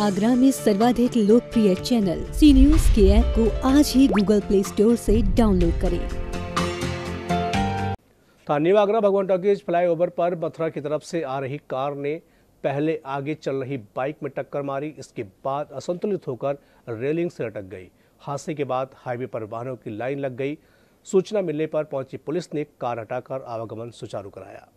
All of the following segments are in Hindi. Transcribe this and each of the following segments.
आगरा में सर्वाधिक लोकप्रिय चैनल सी न्यूज के ऐप को आज ही गूगल प्ले स्टोर से डाउनलोड करें स्थानीय आगरा भगवान टॉकीज फ्लाईओवर पर मथुरा की तरफ से आ रही कार ने पहले आगे चल रही बाइक में टक्कर मारी इसके बाद असंतुलित होकर रेलिंग से अटक गई हादसे के बाद हाईवे पर वाहनों की लाइन लग गई सूचना मिलने पर पहुंची पुलिस ने कार हटाकर आवागमन सुचारू कराया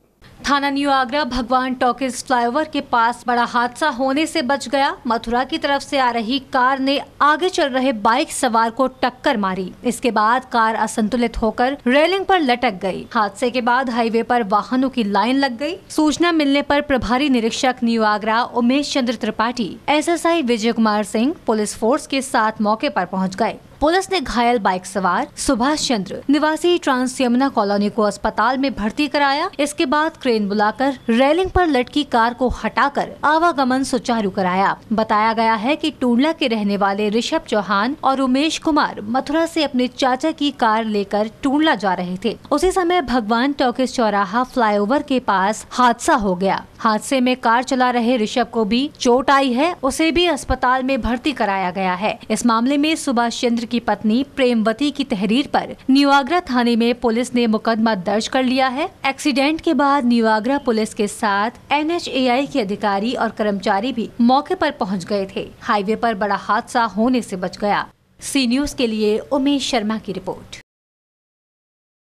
थाना न्यू आगरा भगवान टॉकिस फ्लाईओवर के पास बड़ा हादसा होने से बच गया मथुरा की तरफ से आ रही कार ने आगे चल रहे बाइक सवार को टक्कर मारी इसके बाद कार असंतुलित होकर रेलिंग पर लटक गई हादसे के बाद हाईवे पर वाहनों की लाइन लग गई सूचना मिलने पर प्रभारी निरीक्षक new Agra Umesh Chandra Tripathi S Vijay Kumar Singh police force के साथ मौके आरोप पहुँच गए पुलिस ने घायल बाइक सवार सुभाष चंद्र निवासी ट्रांस यमुना कॉलोनी को अस्पताल में भर्ती कराया इसके बाद क्रेन बुलाकर रेलिंग पर लटकी कार को हटाकर आवागमन सुचारू कराया बताया गया है कि टूडला के रहने वाले ऋषभ चौहान और उमेश कुमार मथुरा से अपने चाचा की कार लेकर टूडला जा रहे थे उसी समय भगवान टॉकिस चौराहा फ्लाईओवर के पास हादसा हो गया हादसे में कार चला रहे ऋषभ को भी चोट आई है उसे भी अस्पताल में भर्ती कराया गया है इस मामले में सुभाष चंद्र की पत्नी प्रेमवती की तहरीर पर न्यूआगरा थाने में पुलिस ने मुकदमा दर्ज कर लिया है एक्सीडेंट के बाद न्यूआगरा पुलिस के साथ एनएचएआई के अधिकारी और कर्मचारी भी मौके पर पहुंच गए थे हाईवे पर बड़ा हादसा होने से बच गया सी न्यूज के लिए उमेश शर्मा की रिपोर्ट